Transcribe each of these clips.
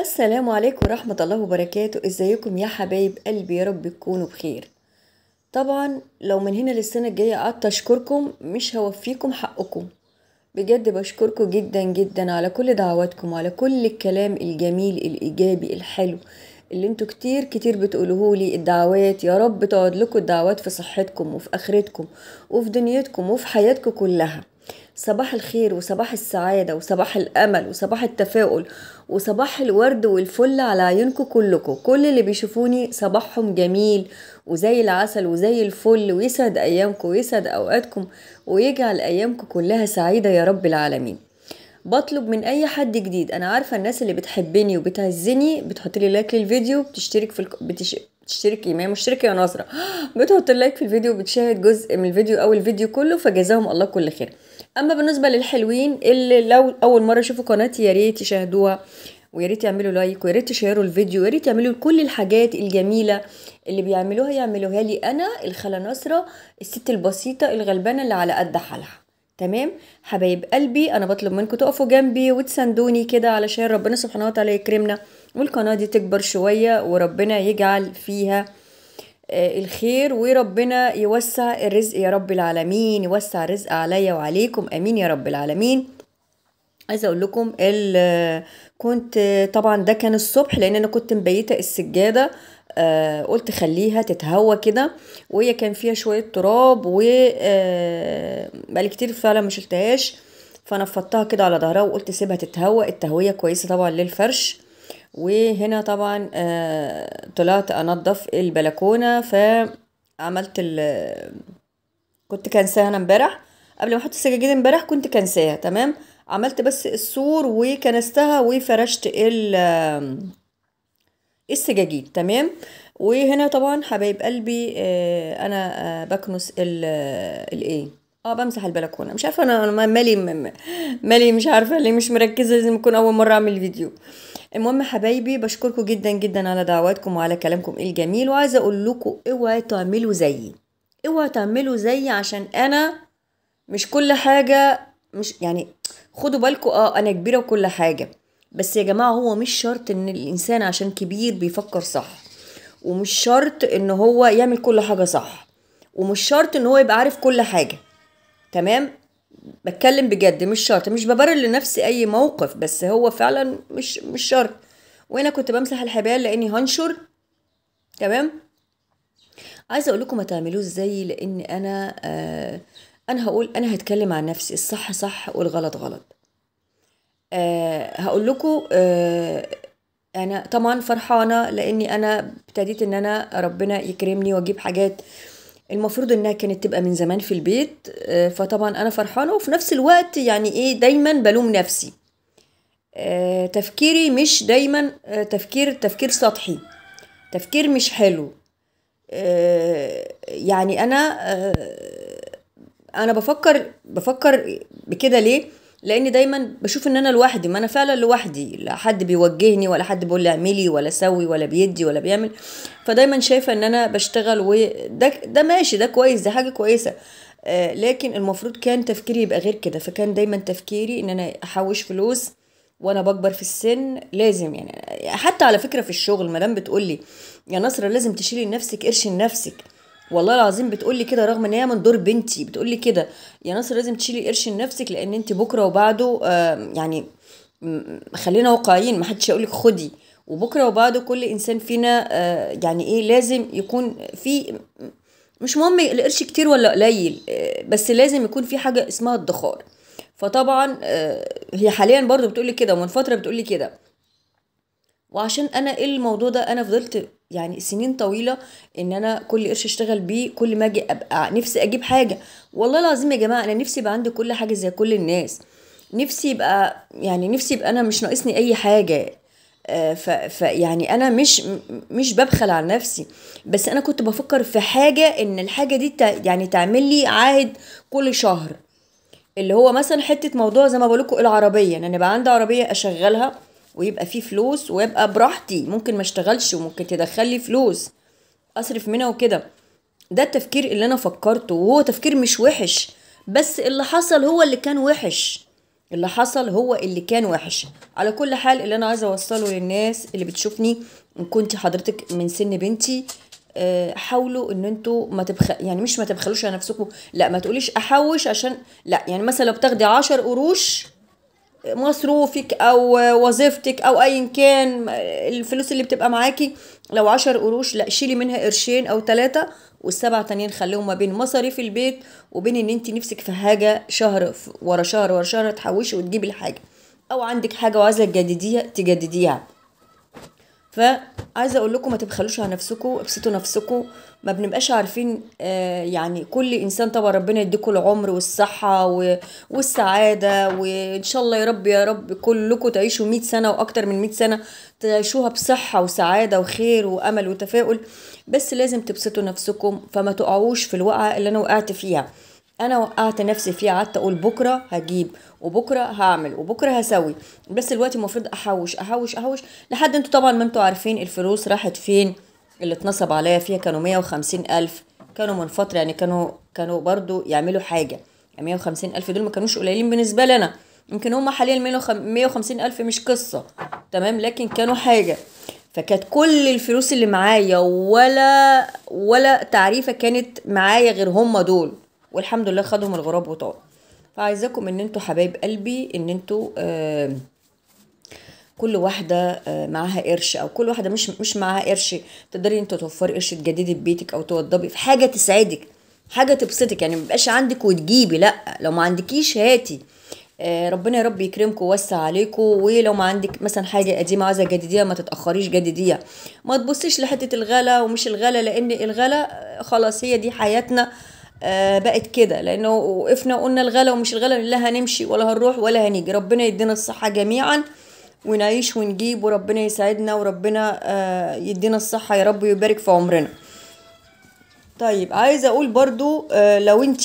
السلام عليكم ورحمة الله وبركاته ازيكم يا حبايب قلبي يا رب تكونوا بخير طبعا لو من هنا للسنة الجاية قعدت اشكركم مش هوفيكم حقكم بجد بشكركم جدا جدا على كل دعواتكم على كل الكلام الجميل الايجابي الحلو اللي انتوا كتير كتير بتقولوهولي الدعوات يا رب تقعد لكم الدعوات في صحتكم وفي اخرتكم وفي دنيتكم وفي حياتكم كلها صباح الخير وصباح السعادة وصباح الأمل وصباح التفاؤل وصباح الورد والفل على عيونكم كلكم كل اللي بيشوفوني صباحهم جميل وزي العسل وزي الفل ويسعد أيامكم ويسعد أوقاتكم ويجعل أيامكم كلها سعيدة يا رب العالمين بطلب من اي حد جديد انا عارفه الناس اللي بتحبني وبتعزني بتحط لي لايك للفيديو بتشترك في الك... بتش... بتشتركي ما مشتركه يا ناصره بتحط اللايك في الفيديو وبتشاهد جزء من الفيديو او الفيديو كله فجزاهم الله كل خير اما بالنسبه للحلوين اللي لو اول مره يشوفوا قناتي يا ريت يشاهدوها ويا ريت يعملوا لايك ويا ريت تشيروا الفيديو ويا ريت يعملوا كل الحاجات الجميله اللي بيعملوها يعملوها لي انا الخاله نصره الست البسيطه الغلبانه اللي على قد حالها تمام حبايب قلبي انا بطلب منكم تقفوا جنبي وتساندوني كده علشان ربنا سبحانه وتعالى يكرمنا والقناه دي تكبر شويه وربنا يجعل فيها آه، الخير وربنا يوسع الرزق يا رب العالمين يوسع الرزق عليا وعليكم امين يا رب العالمين عايزه اقول لكم آه، كنت آه، طبعا ده كان الصبح لان انا كنت مبيته السجاده آه قلت خليها تتهوى كده وهي كان فيها شويه تراب و آه بقالي كتير فعلا ما شلتهاش فنفضتها كده على ظهرها وقلت سيبها تتهوى التهويه كويسه طبعا للفرش وهنا طبعا آه، طلعت انضف البلكونه فعملت ال كنت كنساها انا امبارح قبل ما احط السجاجيد امبارح كنت كنساها تمام عملت بس السور وكنستها وفرشت ال السجاجيد تمام وهنا طبعا حبايب قلبي آه، انا آه، بكنس بكنس الايه اه بمسح البلكونه مش عارفه انا مالي مالي مش عارفه ليه مش مركزه لازم اكون اول مره اعمل فيديو المهم حبايبي بشكركم جدا جدا على دعواتكم وعلى كلامكم الجميل وعايزه اقول لكم اوعوا تعملوا زيي اوعوا تعملوا زيي عشان انا مش كل حاجه مش يعني خدوا بالكم اه انا كبيره وكل حاجه بس يا جماعه هو مش شرط ان الانسان عشان كبير بيفكر صح ومش شرط ان هو يعمل كل حاجه صح ومش شرط ان هو يبقى عارف كل حاجه تمام بتكلم بجد مش شرط مش ببرر لنفسي اي موقف بس هو فعلا مش مش شرط وهنا كنت بمسح الحبال لاني هنشر تمام عايزه اقول لكم ما تعملوش زيي لان انا آه انا هقول انا هتكلم عن نفسي الصح صح والغلط غلط آه هقول لكم آه انا طبعا فرحانه لاني انا ابتديت ان انا ربنا يكرمني واجيب حاجات المفروض انها كانت تبقى من زمان في البيت آه، فطبعا انا فرحانه وفي نفس الوقت يعني ايه دايما بلوم نفسي آه، تفكيري مش دايما آه، تفكير تفكير سطحي تفكير مش حلو يعني انا انا بفكر بفكر بكده ليه لاني دايما بشوف ان انا لوحدي ما انا فعلا لوحدي لا حد بيوجهني ولا حد بيقول لي اعملي ولا سوي ولا بيدي ولا بيعمل فدايما شايفه ان انا بشتغل وده ده ماشي ده كويس ده حاجه كويسه آه لكن المفروض كان تفكيري يبقى غير كده فكان دايما تفكيري ان انا احوش فلوس وانا بكبر في السن لازم يعني حتى على فكره في الشغل مدام بتقولي يا نصرة لازم تشيلي لنفسك قرش لنفسك والله العظيم بتقولي كده رغم ان هي من دور بنتي بتقولي كده يا ناصر لازم تشيلي قرش لنفسك لان انت بكره وبعده يعني خلينا واقعيين محدش يقولك خدي وبكره وبعده كل انسان فينا آه، يعني ايه لازم يكون في مش مهم القرش كتير ولا قليل آه، بس لازم يكون في حاجه اسمها ادخار فطبعا آه، هي حاليا برضو بتقولي كده ومن فتره بتقولي كده وعشان انا ايه الموضوع ده انا فضلت يعني سنين طويله ان انا كل قرش اشتغل بيه كل ما اجي ابقى نفسي اجيب حاجه والله العظيم يا جماعه انا نفسي يبقى عندي كل حاجه زي كل الناس نفسي يبقى يعني نفسي يبقى انا مش ناقصني اي حاجه آه، ف... ف يعني انا مش مش ببخل على نفسي بس انا كنت بفكر في حاجه ان الحاجه دي ت... يعني تعمل لي عائد كل شهر اللي هو مثلا حته موضوع زي ما بقول لكم العربيه ان انا يبقى عندي عربيه اشغلها ويبقى فيه فلوس ويبقى براحتي ممكن ما اشتغلش وممكن تدخلي فلوس اصرف منها وكده ده التفكير اللي انا فكرته وهو تفكير مش وحش بس اللي حصل هو اللي كان وحش اللي حصل هو اللي كان وحش على كل حال اللي انا عايزه اوصله للناس اللي بتشوفني ان كنت حضرتك من سن بنتي آه، حاولوا ان انتوا ما تبخ يعني مش ما تبخلوش على نفسكم لا ما تقوليش احوش عشان لا يعني مثلا لو بتاخدي 10 قروش مصروفك او وظيفتك او ايا كان الفلوس اللي بتبقى معاكي لو عشر قروش لا شيلي منها قرشين او ثلاثة والسبعة تانيين خليهم ما بين مصاريف البيت وبين ان انت نفسك في حاجة شهر ورا شهر ورا شهر تحوشي وتجيبي الحاجة او عندك حاجة وعايزة تجدديها تجدديها فعايزه اقول لكم ما تبخلوش على نفسكم ابسطوا نفسكم ما بنبقاش عارفين آه، يعني كل انسان طبعا ربنا يديكم العمر والصحه والسعاده وان شاء الله يا رب يا رب كلكم تعيشوا 100 سنه واكتر من 100 سنه تعيشوها بصحه وسعاده وخير وامل وتفاؤل بس لازم تبسطوا نفسكم فما تقعوش في الوقعه اللي انا وقعت فيها انا وقعت نفسي فيه قعدت اقول بكره هجيب وبكره هعمل وبكره هسوي بس دلوقتي المفروض احوش احوش احوش لحد انتوا طبعا ما انتوا عارفين الفلوس راحت فين اللي اتنصب عليا فيها كانوا مية وخمسين الف كانوا من فتره يعني كانوا كانوا برضو يعملوا حاجه يعني مية وخمسين الف دول ما كانوش قليلين بالنسبه لنا يمكن هما حاليا مية وخمسين الف مش قصه تمام لكن كانوا حاجه فكانت كل الفلوس اللي معايا ولا ولا تعريفه كانت معايا غير هما دول والحمد لله خدهم الغراب وطار فعايزاكم ان انتوا حبايب قلبي ان انتوا كل واحدة آه، معاها قرش أو كل واحدة مش مش معاها قرش تقدري أنت توفري قرش تجددي في بيتك أو توضبي في حاجة تسعدك حاجة تبسطك يعني مبقاش عندك وتجيبي لأ لو ما عندكيش هاتي آه، ربنا يا رب يكرمكم ويوسع عليكم ولو ما عندك مثلا حاجه قديمه عايزه تجدديها ما تتاخريش جدديها ما تبصيش لحته الغلا ومش الغلا لان الغلا آه، خلاص هي دي حياتنا آه، بقت كده لانه وقفنا وقلنا الغلا ومش الغلا لا هنمشي ولا هنروح ولا هنيجي ربنا يدينا الصحه جميعا ونعيش ونجيب وربنا يساعدنا وربنا آه، يدينا الصحه يا رب ويبارك في عمرنا طيب عايزه اقول برضو آه، لو انت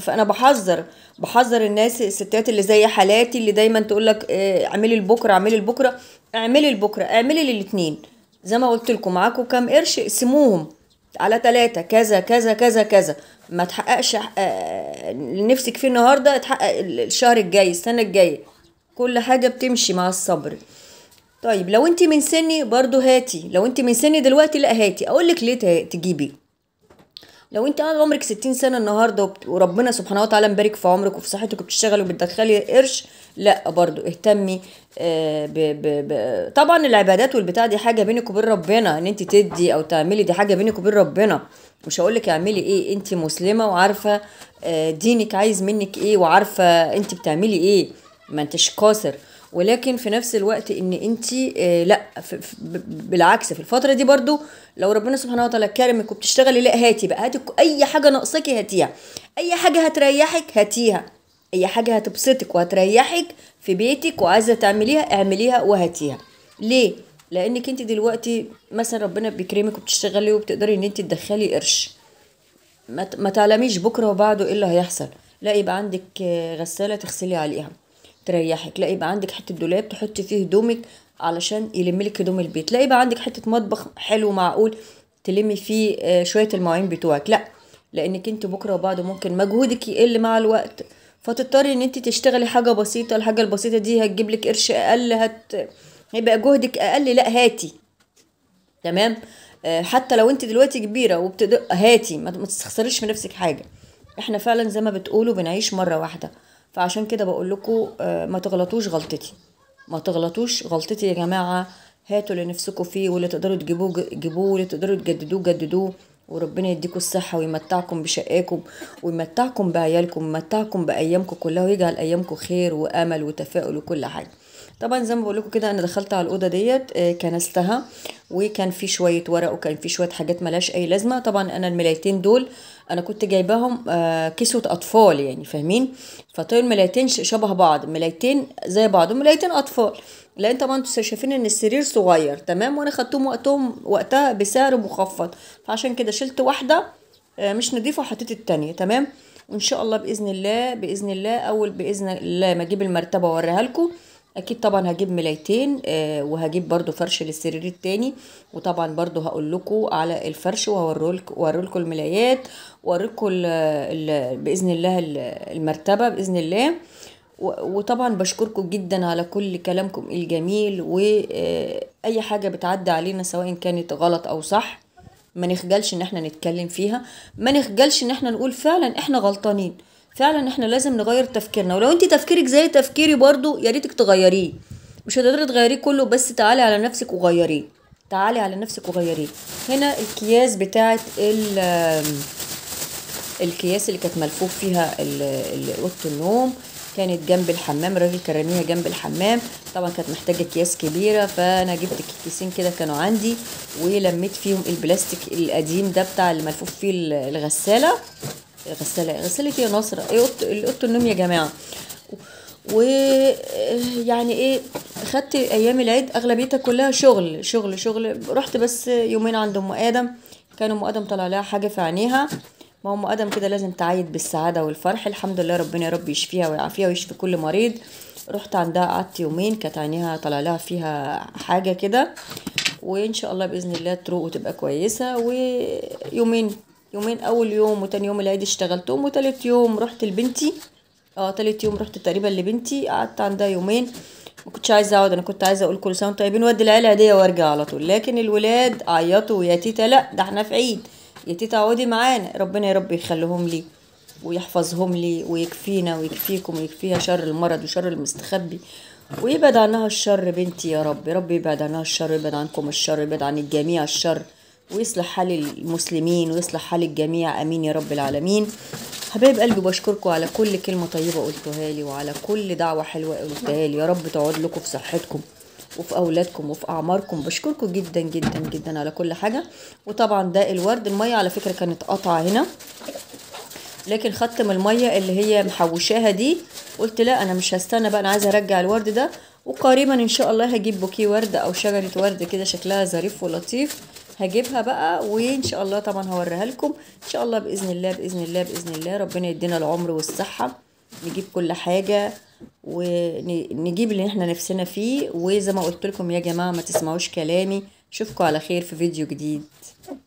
فانا بحذر بحذر الناس الستات اللي زي حالاتي اللي دايما تقول لك اعملي البكره اعملي البكره اعملي البكره اعملي الاثنين زي ما قلت لكم معاكم كام قرش اقسموهم على ثلاثة كذا كذا كذا كذا ما تحققش آه، نفسك فيه النهارده تحقق الشهر الجاي السنة الجاية كل حاجة بتمشي مع الصبر طيب لو انت من سني برضو هاتي لو انت من سني دلوقتي لا هاتي اقولك ليه تجيبي لو انت عمرك 60 سنه النهارده وربنا سبحانه وتعالى مبارك في عمرك وفي صحتك وبتشتغلي وبتدخلي قرش لا برضو اهتمي آه، ب ب ب طبعا العبادات والبتاع دي حاجه بينك وبين ربنا ان انت تدي او تعملي دي حاجه بينك وبين ربنا مش هقول لك اعملي ايه انت مسلمه وعارفه آه، دينك عايز منك ايه وعارفه انت بتعملي ايه ما انتش قاصر ولكن في نفس الوقت ان انت آه، لا بالعكس في الفتره دي برضو لو ربنا سبحانه وتعالى كرمك وبتشتغلي لا هاتي بقى هاتي اي حاجه ناقصاكي هاتيها اي حاجه هتريحك هاتيها اي حاجه هتبسطك وهتريحك في بيتك وعايزه تعمليها اعمليها وهاتيها ليه لانك انت دلوقتي مثلا ربنا بيكرمك وبتشتغلي وبتقدري ان انت تدخلي قرش ما تعلميش بكره وبعده ايه اللي هيحصل لا يبقى عندك آه، غساله تغسلي عليها تريحك لا يبقى عندك حته دولاب تحطي فيه هدومك علشان يلملك هدوم البيت لا يبقى عندك حته مطبخ حلو معقول تلمي فيه آه، شويه المواعين بتوعك لا لانك انت بكره وبعده ممكن مجهودك يقل مع الوقت فتضطري ان انت تشتغلي حاجه بسيطه الحاجه البسيطه دي هتجيب لك قرش اقل هت هيبقى جهدك اقل لا هاتي تمام آه، حتى لو انت دلوقتي كبيره وبتدق هاتي ما تستخسريش في نفسك حاجه احنا فعلا زي ما بتقولوا بنعيش مره واحده فعشان كده بقول لكم آه، ما تغلطوش غلطتي ما تغلطوش غلطتي يا جماعه هاتوا اللي نفسكم فيه واللي تقدروا تجيبوه جيبوه واللي تقدروا تجددوه جددوه وربنا يديكم الصحة ويمتعكم بشقاكم ويمتعكم بعيالكم ويمتعكم بأيامكم كلها ويجعل أيامكم خير وأمل وتفاؤل وكل حاجة طبعا زي ما بقول لكم كده انا دخلت على الاوضه ديت آه، كنستها وكان في شويه ورق وكان في شويه حاجات ملاش اي لازمه طبعا انا الملايتين دول انا كنت جايباهم آه، كسوه اطفال يعني فاهمين فطلعوا الملايتين شبه بعض ملايتين زي بعض ملايتين اطفال لان طبعا انتوا شايفين ان السرير صغير تمام وانا خدتهم وقتهم وقتها بسعر مخفض فعشان كده شلت واحده آه، مش نضيفه وحطيت التانية تمام وان شاء الله باذن الله باذن الله اول باذن الله ما اجيب المرتبه واوريها لكم اكيد طبعا هجيب ملايتين آه، وهجيب برضو فرش للسرير التاني وطبعا برضو هقول لكم على الفرش لكم الملايات لكم باذن الله المرتبه باذن الله وطبعا بشكركم جدا على كل كلامكم الجميل واي آه، حاجه بتعدي علينا سواء كانت غلط او صح ما نخجلش ان احنا نتكلم فيها ما نخجلش ان احنا نقول فعلا احنا غلطانين فعلا احنا لازم نغير تفكيرنا ولو انت تفكيرك زي تفكيري برضو يا ريتك تغيريه مش هتقدري تغيريه كله بس تعالي على نفسك وغيريه تعالي على نفسك وغيريه هنا الكياس بتاعت ال الكياس اللي كانت ملفوف فيها اوضه النوم كانت جنب الحمام الراجل كان جنب الحمام طبعا كانت محتاجه اكياس كبيره فانا جبت كيسين كده كانوا عندي ولميت فيهم البلاستيك القديم ده بتاع الملفوف ملفوف فيه الغساله غساله غساله إيه يا ناصرة إيه, ايه اوضه النوم يا جماعه ويعني ايه خدت ايام العيد اغلبيتها كلها شغل شغل شغل رحت بس يومين عند ام ادم كان ام ادم طلع لها حاجه في عينيها ما ام ادم كده لازم تعيد بالسعاده والفرح الحمد لله ربنا يا رب يشفيها ويعافيها ويشفي كل مريض رحت عندها قعدت يومين كانت عينيها طلع لها فيها حاجه كده وان شاء الله باذن الله تروق وتبقى كويسه ويومين يومين اول يوم وتاني يوم العيد اشتغلتهم وتالت يوم رحت لبنتي اه تالت يوم رحت تقريبا لبنتي قعدت عندها يومين ما كنتش عايزه اقعد انا كنت عايزه اقول كل سنه وانتم طيبين ودي العيله هديه وارجع على طول لكن الولاد عيطوا يا تيتا لا ده احنا في عيد يا تيتا اقعدي معانا ربنا يا رب يخليهم لي ويحفظهم لي ويكفينا ويكفيكم ويكفيها شر المرض وشر المستخبي ويبعد عنها الشر بنتي يا رب رب يبعد عنها الشر يبعد عنكم الشر يبعد عن الجميع الشر ويصلح حال المسلمين ويصلح حال الجميع امين يا رب العالمين حبايب قلبي بشكركم على كل كلمه طيبه قلتوها لي وعلى كل دعوه حلوه قلتها لي يا رب تقعد لكم في صحتكم وفي اولادكم وفي اعماركم بشكركم جدا جدا جدا على كل حاجه وطبعا ده الورد الميه على فكره كانت قطعه هنا لكن خدت من الميه اللي هي محوشاها دي قلت لا انا مش هستنى بقى انا عايزه ارجع الورد ده وقريبا ان شاء الله هجيب بوكيه ورد او شجره ورد كده شكلها ظريف ولطيف هجيبها بقى وان شاء الله طبعا هوريها لكم ان شاء الله باذن الله باذن الله باذن الله ربنا يدينا العمر والصحه نجيب كل حاجه ونجيب اللي احنا نفسنا فيه وزي ما قلت لكم يا جماعه ما تسمعوش كلامي اشوفكم على خير في فيديو جديد